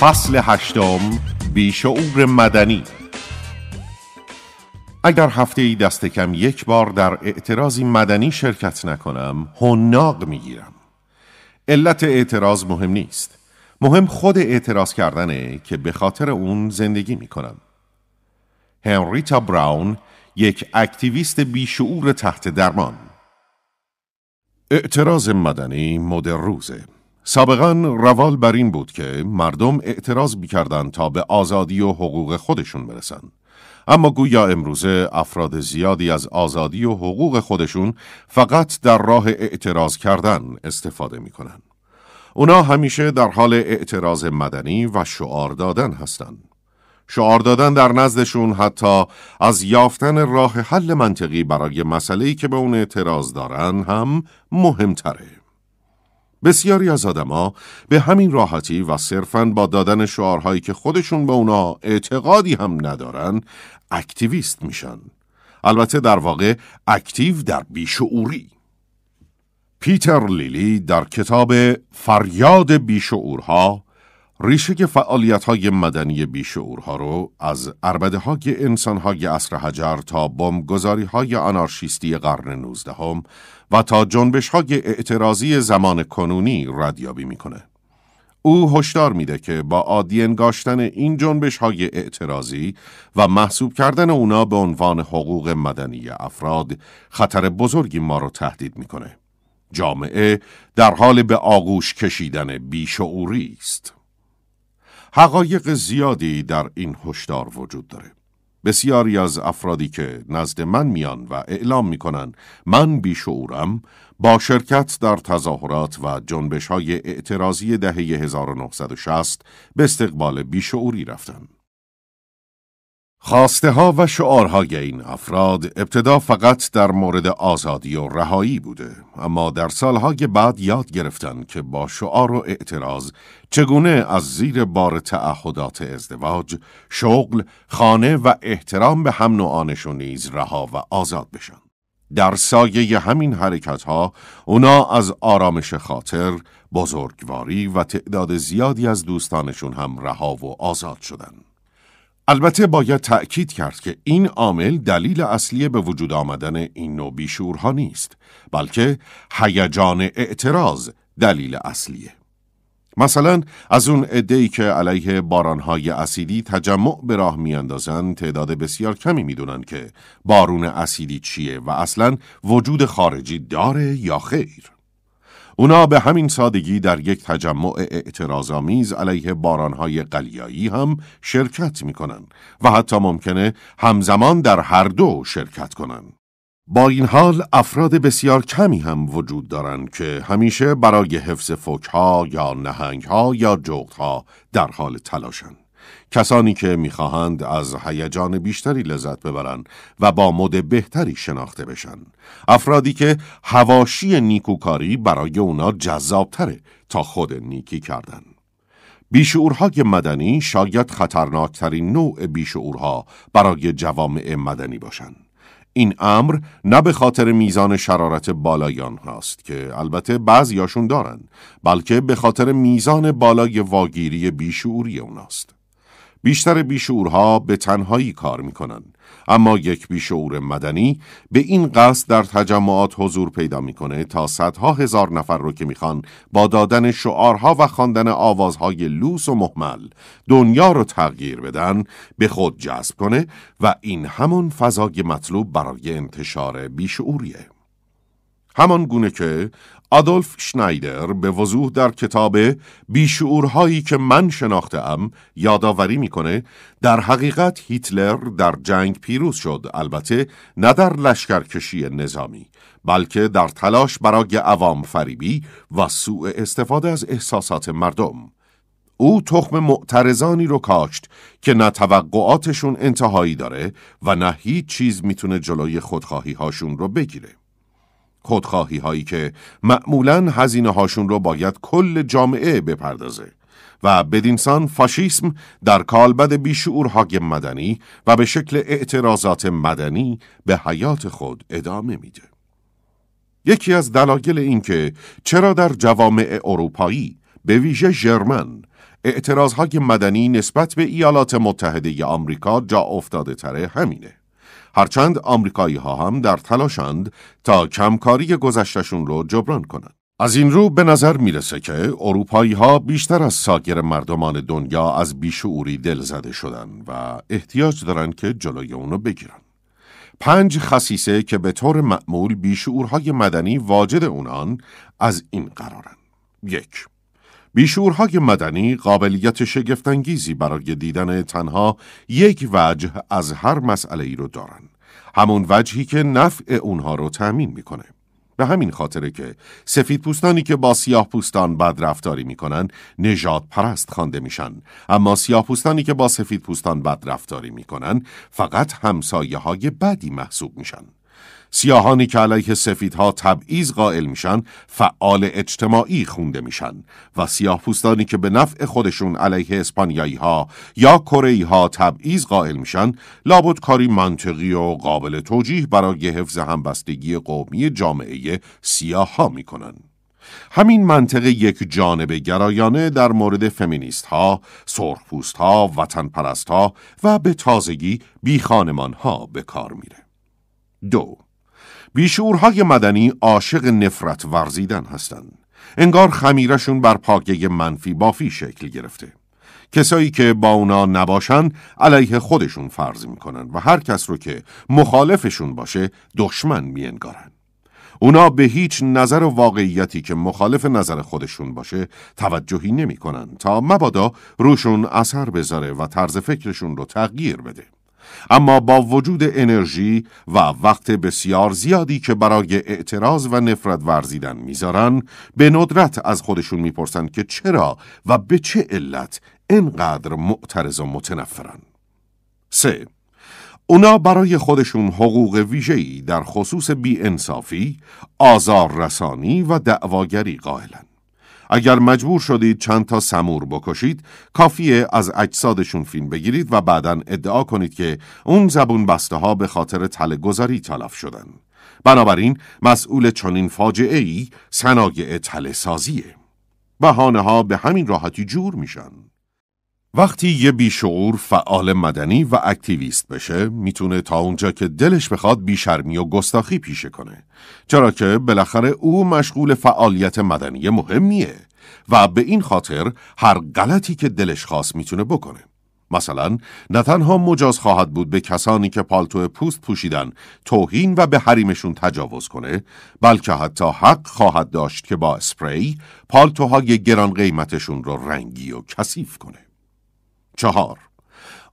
فصل هشتم بیشعور مدنی اگر هفته ای دست کم یک بار در اعتراضی مدنی شرکت نکنم می میگیرم علت اعتراض مهم نیست مهم خود اعتراض کردنه که به خاطر اون زندگی میکنم هنریتا براون یک اکتیویست بیشعور تحت درمان اعتراض مدنی مدر روزه سابقا روال بر این بود که مردم اعتراض میکردند تا به آزادی و حقوق خودشون برسند. اما گویا امروزه افراد زیادی از آزادی و حقوق خودشون فقط در راه اعتراض کردن استفاده میکنن. اونا همیشه در حال اعتراض مدنی و شعار دادن هستند. شعار دادن در نزدشون حتی از یافتن راه حل منطقی برای مسئله‌ای که به اون اعتراض دارن هم مهمتره. بسیاری از آدما به همین راحتی و صرفاً با دادن شعارهایی که خودشون به اونا اعتقادی هم ندارن اکتیویست میشن البته در واقع اکتیو در بیشعوری پیتر لیلی در کتاب فریاد بیشعورها ریشه که فعالیت های مدنی بیشعورها رو از عربده های انسان های عصر حجر تا بمگذاری های آنارشیستی قرن نوزدهم و تا جنبش های اعتراضی زمان کنونی ردیابی میکنه. او هشدار میده که با عادی انگاشتن این جنبش های اعتراضی و محسوب کردن اونا به عنوان حقوق مدنی افراد خطر بزرگی ما رو تهدید میکنه. جامعه در حال به آغوش کشیدن بیشعوری است. حقایق زیادی در این هشدار وجود داره. بسیاری از افرادی که نزد من میان و اعلام میکنن من بیشعورم با شرکت در تظاهرات و جنبش های اعتراضی دهه 1960 به استقبال بیشعوری رفتند. خواسته ها و شعارهای این افراد ابتدا فقط در مورد آزادی و رهایی بوده اما در سالهای بعد یاد گرفتند که با شعار و اعتراض چگونه از زیر بار تعهدات ازدواج، شغل، خانه و احترام به هم نوعانش و نیز رها و آزاد بشن. در سایه همین حرکت ها اونا از آرامش خاطر، بزرگواری و تعداد زیادی از دوستانشون هم رها و آزاد شدند. البته باید تأکید کرد که این عامل دلیل اصلی به وجود آمدن این نوع بیشورها نیست بلکه هیجان اعتراض دلیل اصلیه مثلا از اون ای که علیه بارانهای اسیدی تجمع به راه میاندازند تعداد بسیار کمی میدونند که بارون اسیدی چیه و اصلا وجود خارجی داره یا خیر اونا به همین سادگی در یک تجمع اعتراضآمیز علیه بارانهای قلیایی هم شرکت میکنن و حتی ممکنه همزمان در هر دو شرکت کنن. با این حال افراد بسیار کمی هم وجود دارند که همیشه برای حفظ فوکها یا نهنگها یا جغدها در حال تلاشند. کسانی که میخواهند از هیجان بیشتری لذت ببرند و با مد بهتری شناخته بشن افرادی که هواشی نیکوکاری برای اونا جذابتره تا خود نیکی کردن بیشعورهای مدنی شاید خطرناکترین نوع بیشعورها برای جوامع مدنی باشند. این امر نه به خاطر میزان شرارت بالایان هاست که البته بعضیاشون دارن بلکه به خاطر میزان بالای واگیری بیشعوری اوناست بیشتر بیشعورها به تنهایی کار می کنن. اما یک بیشعور مدنی به این قصد در تجمعات حضور پیدا میکنه تا صدها هزار نفر رو که میخوان با دادن شعارها و خواندن آوازهای لوس و محمل دنیا رو تغییر بدن به خود جذب کنه و این همون فضای مطلوب برای انتشار بیشعوریه. همان گونه که آدولف شنایدر به وضوح در کتاب بیشعورهایی که من شناخته ام یادآوری میکنه در حقیقت هیتلر در جنگ پیروز شد البته نه در لشکرکشی نظامی بلکه در تلاش برای عوام فریبی و سوء استفاده از احساسات مردم او تخم معترضانی رو کاشت که نه توقعاتشون انتهایی داره و نه هیچ چیز میتونه جلوی خودخواهی هاشون رو بگیره خودخواهی هایی که معمولا هزینه هاشون رو باید کل جامعه بپردازه و بدینسان فاشیسم در کالبد بیشعورهای مدنی و به شکل اعتراضات مدنی به حیات خود ادامه میده. یکی از دلایل اینکه چرا در جوامع اروپایی به ویژه ژرمن های مدنی نسبت به ایالات متحده آمریکا جا افتاده تره همینه. هرچند آمریکایی ها هم در تلاشند تا کمکاری گذشتشون رو جبران کنند. از این رو به نظر میرسه که اروپایی ها بیشتر از ساگر مردمان دنیا از بیشعوری دل زده شدن و احتیاج دارن که جلوی اونو بگیرن. پنج خصیصه که به طور معمول بیشعورهای مدنی واجد اونان از این قرارن. یک بیشورهای مدنی قابلیت شگفتانگیزی برای دیدن تنها یک وجه از هر مسئله ای رو دارن. همون وجهی که نفع اونها رو تأمین میکنه. به همین خاطره که سفید پوستانی که با سیاه پوستان بد رفتاری میکنن نجات پرست خوانده میشن اما سیاه پوستانی که با سفید پوستان بد رفتاری میکنن فقط همسایه های بدی محسوب میشن سیاهانی که علیه سفیدها تبعیض قائل میشن فعال اجتماعی خونده میشن و سیاه پوستانی که به نفع خودشون علیه اسپانیایی ها یا کره ها تبعیض قائل میشن لابد کاری منطقی و قابل توجیه برای حفظ همبستگی قومی جامعه سیاه ها میکنن همین منطق یک جانب گرایانه در مورد فمینیست ها، پوست ها، وطن پرست ها و به تازگی بی خانمان ها به کار میره. دو بیشعورهای مدنی عاشق نفرت ورزیدن هستند. انگار خمیرشون بر پاکی منفی بافی شکل گرفته. کسایی که با اونا نباشند علیه خودشون فرض میکنن و هر کس رو که مخالفشون باشه دشمن میانگارن. اونا به هیچ نظر و واقعیتی که مخالف نظر خودشون باشه توجهی نمیکنن تا مبادا روشون اثر بذاره و طرز فکرشون رو تغییر بده. اما با وجود انرژی و وقت بسیار زیادی که برای اعتراض و نفرت ورزیدن میذارن به ندرت از خودشون میپرسند که چرا و به چه علت اینقدر معترض و متنفرن سه اونا برای خودشون حقوق ویژه‌ای در خصوص بیانصافی، آزار رسانی و دعواگری قائلن. اگر مجبور شدید چند تا سمور بکشید کافیه از اجسادشون فیلم بگیرید و بعدا ادعا کنید که اون زبون بسته ها به خاطر تل گذاری تلف شدن بنابراین مسئول چنین فاجعه ای صنایع تله سازیه بهانه ها به همین راحتی جور میشن وقتی یه بیشعور فعال مدنی و اکتیویست بشه میتونه تا اونجا که دلش بخواد بیشرمی و گستاخی پیشه کنه چرا که بالاخره او مشغول فعالیت مدنی مهمیه و به این خاطر هر غلطی که دلش خواست میتونه بکنه مثلا نه تنها مجاز خواهد بود به کسانی که پالتو پوست پوشیدن توهین و به حریمشون تجاوز کنه بلکه حتی حق خواهد داشت که با اسپری پالتوهای گران قیمتشون رو رنگی و کثیف کنه چهار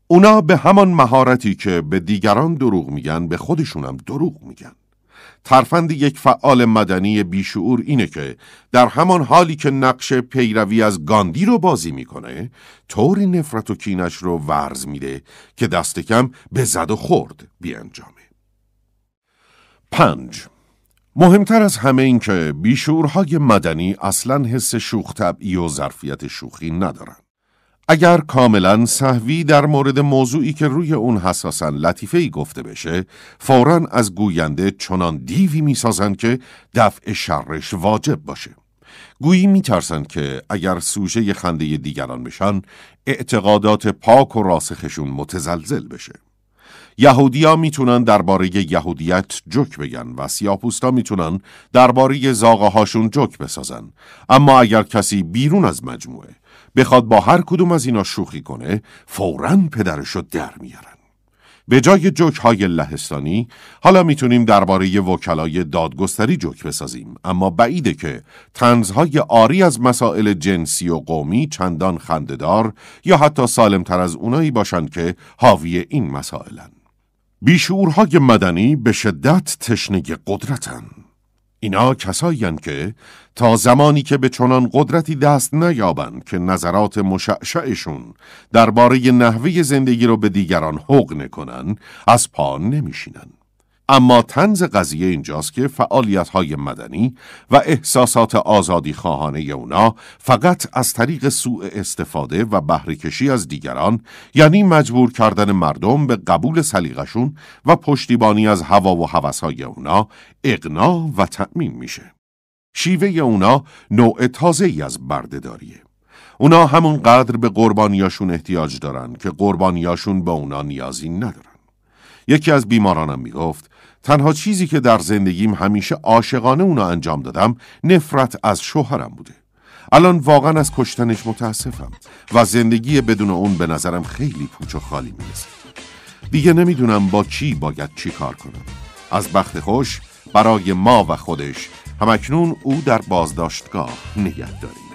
اونا به همان مهارتی که به دیگران دروغ میگن به خودشونم دروغ میگن ترفند یک فعال مدنی بیشعور اینه که در همان حالی که نقش پیروی از گاندی رو بازی میکنه طوری نفرت و کینش رو ورز میده که دست کم به زد و خورد بیانجامه پنج مهمتر از همه این که بیشعورهای مدنی اصلا حس شوخ طبعی و ظرفیت شوخی ندارن اگر کاملا صحوی در مورد موضوعی که روی اون حساسا لطیفه ای گفته بشه فورا از گوینده چنان دیوی میسازند که دفع شرش واجب باشه گویی میترسند که اگر سوژه خنده دیگران بشن اعتقادات پاک و راسخشون متزلزل بشه یهودیا میتونن درباره یهودیت جوک بگن و سیاپوستا میتونن درباره زاغه هاشون جوک بسازن اما اگر کسی بیرون از مجموعه بخواد با هر کدوم از اینا شوخی کنه فوراً پدرشو در میارن به جای جوک های لهستانی حالا میتونیم درباره وکلای دادگستری جوک بسازیم اما بعیده که تنزهای آری از مسائل جنسی و قومی چندان خنددار یا حتی سالمتر از اونایی باشند که حاوی این مسائلن بیشعورهای مدنی به شدت تشنه قدرتن اینا کسایی که تا زمانی که به چنان قدرتی دست نیابند که نظرات مشعشعشون درباره نحوه زندگی رو به دیگران حق نکنن از پا نمیشینند اما تنز قضیه اینجاست که فعالیت های مدنی و احساسات آزادی خواهانه اونا فقط از طریق سوء استفاده و بهرهکشی از دیگران یعنی مجبور کردن مردم به قبول سلیقشون و پشتیبانی از هوا و های اونا اقنا و تأمین میشه. شیوه اونا نوع تازه ای از بردهداریه. اونا همونقدر به قربانیاشون احتیاج دارن که قربانیاشون به اونا نیازی ندارن. یکی از بیمارانم میگفت تنها چیزی که در زندگیم همیشه عاشقانه اونو انجام دادم نفرت از شوهرم بوده الان واقعا از کشتنش متاسفم و زندگی بدون اون به نظرم خیلی پوچ و خالی رسه. دیگه نمیدونم با چی باید چی کار کنم از بخت خوش برای ما و خودش همکنون او در بازداشتگاه نگه داریم